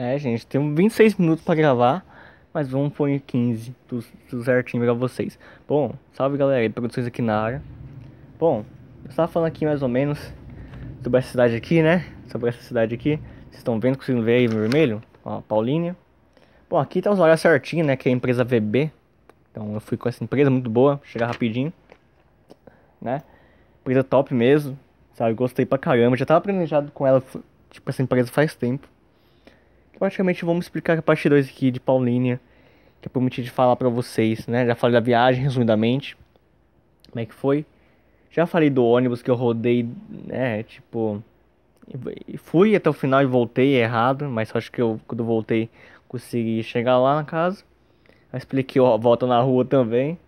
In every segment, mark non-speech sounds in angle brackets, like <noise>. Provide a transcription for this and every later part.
É, gente, tem 26 minutos para gravar, mas vamos pôr 15 tudo, certinho pra vocês. Bom, salve galera, produções aqui na área. Bom, eu estava falando aqui mais ou menos sobre essa cidade aqui, né? Sobre essa cidade aqui. Vocês estão vendo, conseguindo ver aí em vermelho? Ó, Paulínia. Bom, aqui tá os horários certinho, né? Que é a empresa VB. Então eu fui com essa empresa muito boa, chegar rapidinho. Né? Empresa top mesmo. Sabe, gostei pra caramba. Já tava planejado com ela, tipo, essa empresa faz tempo praticamente vamos explicar a parte 2 aqui de Paulínia, que eu é prometi de falar para vocês, né? Já falei da viagem resumidamente, como é que foi. Já falei do ônibus que eu rodei, né, tipo, fui até o final e voltei errado, mas acho que eu quando voltei consegui chegar lá na casa. Já expliquei a volta na rua também.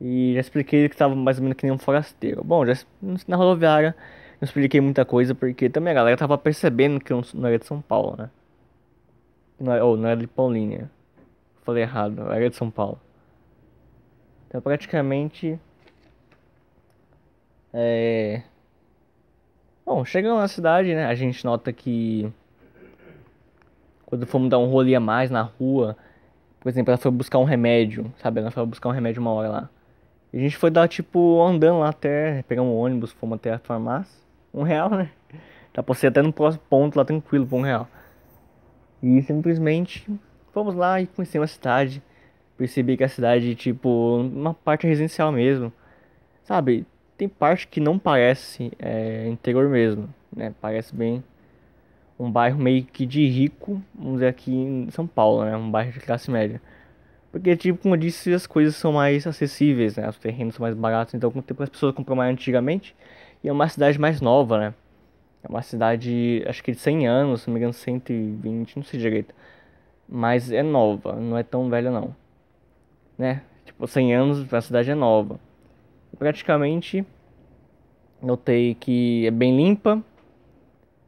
E já expliquei que estava mais ou menos que nem um forasteiro. Bom, já na rodoviária não expliquei muita coisa porque também a galera tava percebendo que eu não era de São Paulo, né? Não, é, ou oh, não era de Paulínia. Falei errado, era de São Paulo. Então praticamente. É. Bom, chegando na cidade, né? A gente nota que. Quando fomos dar um rolê a mais na rua, por exemplo, ela foi buscar um remédio, sabe? Ela foi buscar um remédio uma hora lá. E a gente foi dar, tipo, andando lá até. pegar um ônibus, fomos até a farmácia. Um real, né? Dá pra ser até no próximo ponto lá tranquilo por um real. E simplesmente fomos lá e conhecemos a cidade. Percebi que a cidade, tipo, uma parte residencial mesmo. Sabe, tem parte que não parece é, interior mesmo, né? Parece bem um bairro meio que de rico, vamos dizer aqui em São Paulo, né? Um bairro de classe média. Porque, tipo, como eu disse, as coisas são mais acessíveis, né? Os terrenos são mais baratos, então com o tempo as pessoas compram mais antigamente. E é uma cidade mais nova, né? É uma cidade, acho que de 100 anos, se não me engano, 120, não sei direito. Mas é nova, não é tão velha não. Né? Tipo, 100 anos, a cidade é nova. Praticamente, notei que é bem limpa.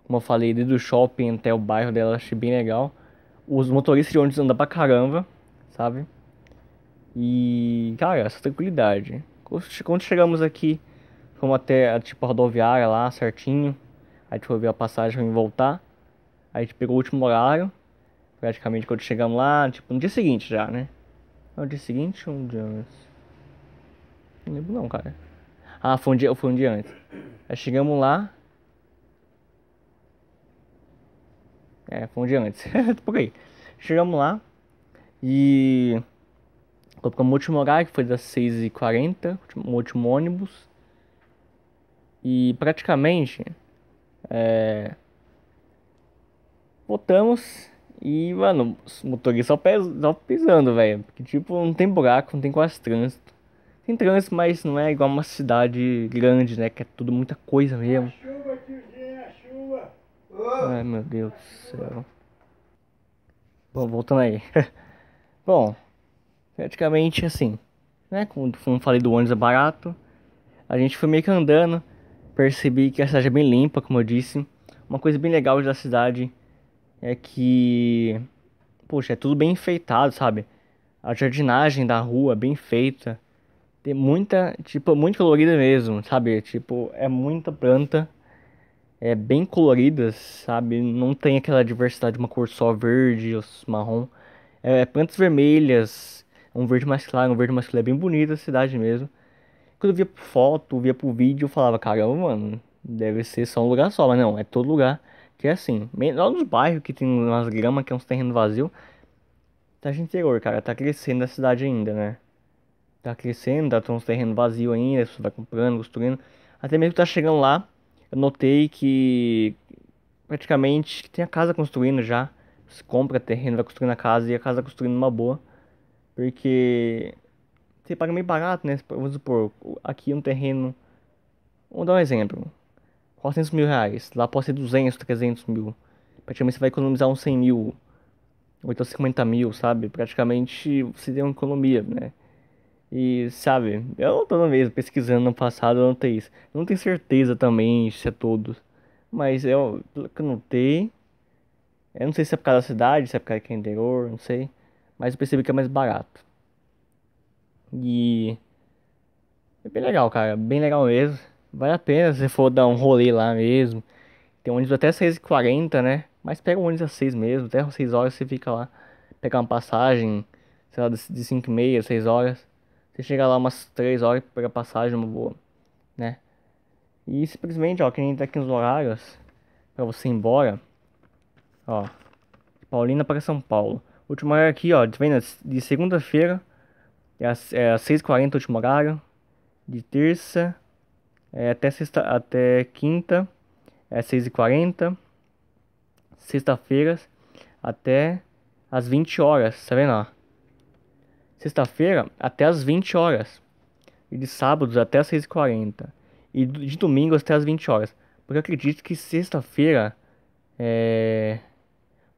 Como eu falei, desde o shopping até o bairro dela, achei bem legal. Os motoristas de ônibus andam pra caramba, sabe? E, cara, essa tranquilidade. Quando chegamos aqui, fomos até a tipo, rodoviária lá, certinho. Aí a gente foi ver a passagem e voltar. Aí a gente pegou o último horário. Praticamente quando chegamos lá, tipo, no dia seguinte já, né? No dia seguinte ou um dia antes? Não lembro não, cara. Ah, foi um dia, foi um dia antes. Aí chegamos lá. É, foi um dia antes. <laughs> Por aí. Chegamos lá. E. Colocamos o último horário, que foi das 6h40, o último ônibus. E praticamente é... Botamos e, mano, os motoristas só, só pisando, velho. Porque, tipo, não tem buraco, não tem quase trânsito. Tem trânsito, mas não é igual uma cidade grande, né? Que é tudo muita coisa mesmo. A é chuva, tiozinho, a é chuva. Oh. Ai, meu Deus do céu. Bom, voltando aí. <laughs> Bom, praticamente assim, né? Como, como falei do ônibus é barato, a gente foi meio que andando percebi que a cidade é bem limpa, como eu disse. Uma coisa bem legal da cidade é que, poxa, é tudo bem enfeitado, sabe? A jardinagem da rua é bem feita. Tem muita, tipo, é muito colorida mesmo, sabe? Tipo, é muita planta. É bem colorida, sabe? Não tem aquela diversidade de uma cor só verde ou marrom. É, é plantas vermelhas, um verde mais claro, um verde mais claro. É bem bonita a cidade mesmo. Quando eu via por foto, via por vídeo, eu falava, caramba, mano, deve ser só um lugar só, mas não, é todo lugar que é assim. Lá nos bairros que tem umas gramas, que é uns terrenos vazios, tá gente interior, cara, tá crescendo a cidade ainda, né? Tá crescendo, tá uns terrenos vazios ainda, você vai comprando, construindo. Até mesmo tá chegando lá, eu notei que praticamente tem a casa construindo já. Você compra terreno, vai construindo a casa e a casa construindo uma boa. Porque você paga meio barato, né? Vamos supor, aqui um terreno. Vamos dar um exemplo: 400 mil reais. Lá pode ser 200, 300 mil. Praticamente você vai economizar uns 100 mil, ou então 50 mil, sabe? Praticamente você tem uma economia, né? E sabe, eu toda vez pesquisando no passado eu tenho isso. Eu não tenho certeza também se é todos, mas eu, pelo que eu notei, eu não sei se é por causa da cidade, se é por causa que é interior, não sei. Mas eu percebi que é mais barato. E é bem legal, cara, bem legal mesmo. Vale a pena se você for dar um rolê lá mesmo. Tem ônibus até 6h40, né? Mas pega o ônibus às 6 mesmo, até 6 horas você fica lá, pega uma passagem, sei lá, de 5 e meia, 6 horas. Você chega lá umas 3 horas e pega passagem, uma boa, né? E simplesmente, ó, quem tá aqui nos horários, pra você ir embora, ó, Paulina para São Paulo. Última hora aqui, ó, de segunda-feira é às, é às 6h40 o último horário. De terça é até, sexta, até quinta é 6h40. Tá sexta-feira até às 20 horas, tá vendo? Sexta-feira até às 20 horas. E de sábados até às 6h40. E de domingo até às 20 horas. Porque eu acredito que sexta-feira é...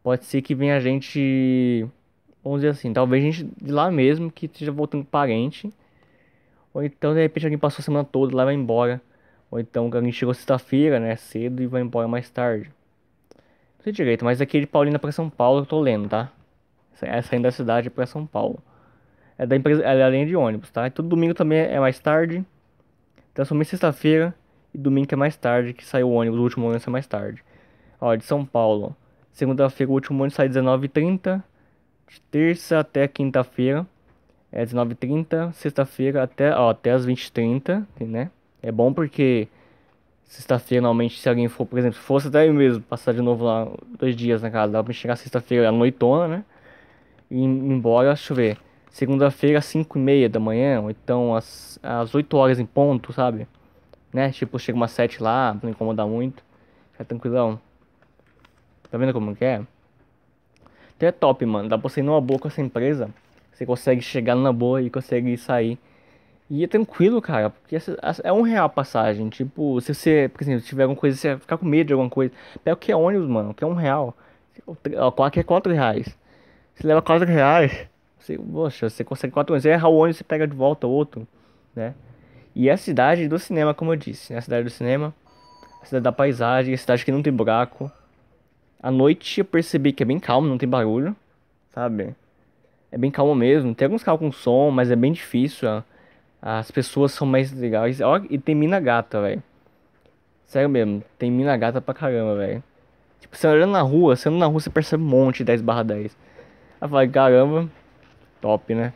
pode ser que venha a gente vamos dizer assim, talvez gente de lá mesmo que esteja voltando parente, ou então de repente alguém passou a semana toda lá e vai embora, ou então alguém chegou sexta-feira, né, cedo e vai embora mais tarde. Não sei direito, mas aqui é de Paulina para São Paulo eu tô lendo, tá? É saindo da cidade para São Paulo. É da empresa, é além de ônibus, tá? E todo domingo também é mais tarde. Então somente sexta-feira e domingo que é mais tarde, que sai o ônibus, o último ônibus é mais tarde. Ó, de São Paulo. Segunda-feira o último ônibus sai 19h30 de terça até quinta-feira, é 19h30, sexta-feira até, até as 20h30, né? É bom porque sexta-feira, normalmente, se alguém for, por exemplo, se fosse até eu mesmo passar de novo lá dois dias na casa, dá pra chegar sexta-feira à noitona, né? E ir embora, deixa eu ver, segunda-feira às 5 h 30 da manhã, ou então às, às 8 horas em ponto, sabe? Né? Tipo, chega umas 7 lá, pra não incomodar muito, fica tranquilão. Tá vendo como que é? Então é top, mano. Dá pra você ir numa boa com essa empresa. Você consegue chegar numa boa e consegue sair. E é tranquilo, cara, porque é um real a passagem. Tipo, se você, por exemplo, tiver alguma coisa, você ficar com medo de alguma coisa, pega o que é ônibus, mano, que é um real. Aqui é quatro reais. Você leva quatro reais, você, poxa, você consegue quatro ônibus. Você erra o ônibus, você pega de volta outro, né? E é a cidade do cinema, como eu disse, né? A cidade do cinema, a cidade da paisagem, a cidade que não tem buraco. À noite eu percebi que é bem calmo, não tem barulho, sabe? É bem calmo mesmo. Tem alguns carros com som, mas é bem difícil. Ó. As pessoas são mais legais. Ó, e tem mina gata, velho. Sério mesmo, tem mina gata pra caramba, velho. Tipo, você olhando na rua, você andando na rua, você percebe um monte 10 barra 10. Aí fala, caramba, top, né?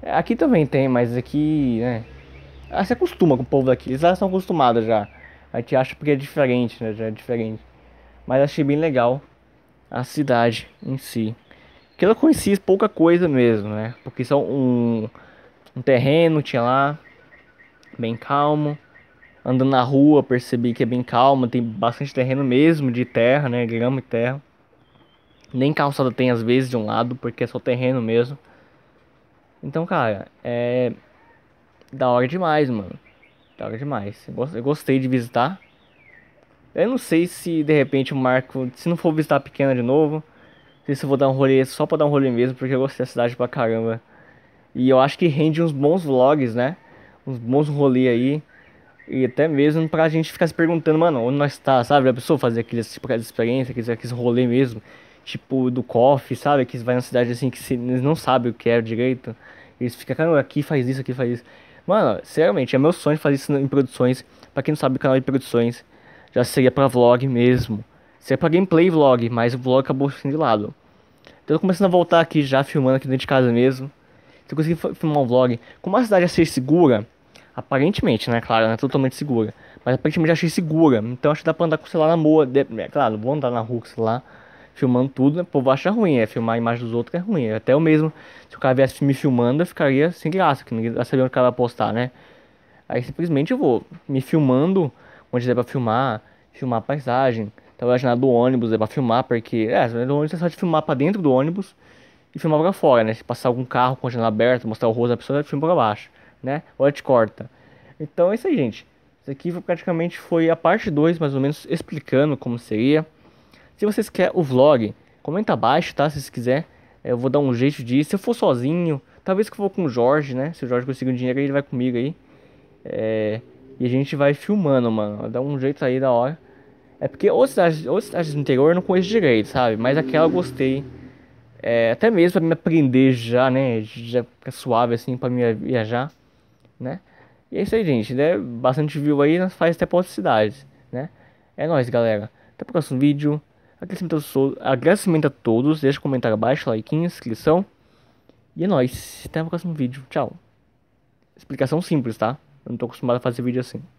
É, aqui também tem, mas aqui, né? Aí ah, você acostuma com o povo daqui. Eles já são acostumados já. A gente acha porque é diferente, né? Já é diferente mas achei bem legal a cidade em si. Que ela conhecia pouca coisa mesmo, né? Porque só um, um terreno tinha lá, bem calmo. Andando na rua, percebi que é bem calmo, tem bastante terreno mesmo de terra, né? Grama e terra. Nem calçada tem às vezes de um lado, porque é só terreno mesmo. Então, cara, é da hora demais, mano. Da hora demais. Eu gostei de visitar. Eu não sei se de repente o Marco, se não for visitar pequena de novo, não sei se eu vou dar um rolê só pra dar um rolê mesmo, porque eu gostei da cidade pra caramba. E eu acho que rende uns bons vlogs, né? Uns bons rolê aí. E até mesmo pra gente ficar se perguntando, mano, onde nós tá, sabe? A pessoa fazer aqueles tipo aquelas experiências aqueles, aqueles rolê mesmo, tipo do coffee, sabe? Que vai na cidade assim que eles não sabem o que é direito. Eles ficam, cara, aqui faz isso, aqui faz isso. Mano, sinceramente, é meu sonho fazer isso em produções. Pra quem não sabe, o canal é de produções já seria para vlog mesmo. Seria para gameplay vlog, mas o vlog acabou ficando de lado. Então eu tô começando a voltar aqui já, filmando aqui dentro de casa mesmo. Se eu conseguir filmar um vlog, como a cidade achei é segura, aparentemente, né, claro, não é totalmente segura, mas aparentemente achei é segura, então acho que dá pra andar com o celular na boa, de, é, claro, vou andar na rua com o celular, filmando tudo, né, o povo acha ruim, é, filmar a imagem dos outros é ruim, é até eu mesmo, se o cara viesse me filmando, eu ficaria sem graça, que ninguém tá sabia onde o cara vai postar, né, aí simplesmente eu vou me filmando, onde dá pra filmar, filmar a paisagem. talvez na janela do ônibus dá pra filmar, porque. É, a janela é do ônibus é só de filmar pra dentro do ônibus e filmar pra fora, né? Se passar algum carro com a janela aberta, mostrar o rosto da pessoa, filma pra baixo, né? Ou te corta. Então é isso aí, gente. Isso aqui praticamente foi a parte 2, mais ou menos, explicando como seria. Se vocês querem o vlog, comenta abaixo, tá? Se vocês quiserem. Eh, eu vou dar um jeito disso. Se eu for sozinho, talvez que eu vou com o Jorge, né? Se o Jorge conseguir um dinheiro, ele vai comigo aí. É... E a gente vai filmando, mano. Dá um jeito aí da hora. É porque outras cidades, outras cidades do interior eu não conheço direito, sabe? Mas aquela eu gostei. É, até mesmo pra me aprender já, né? Já fica suave assim pra me viajar, né? E é isso aí, gente. Né? Bastante view aí, nós faz até pra outras cidades, né? É nóis, galera. Até o próximo vídeo. Agradecimento a, agradecimento a todos. Deixa o um comentário abaixo, like, inscrição. E é nóis. Até o próximo vídeo. Tchau. Explicação simples, tá? Eu não tô acostumado a fazer vídeo assim.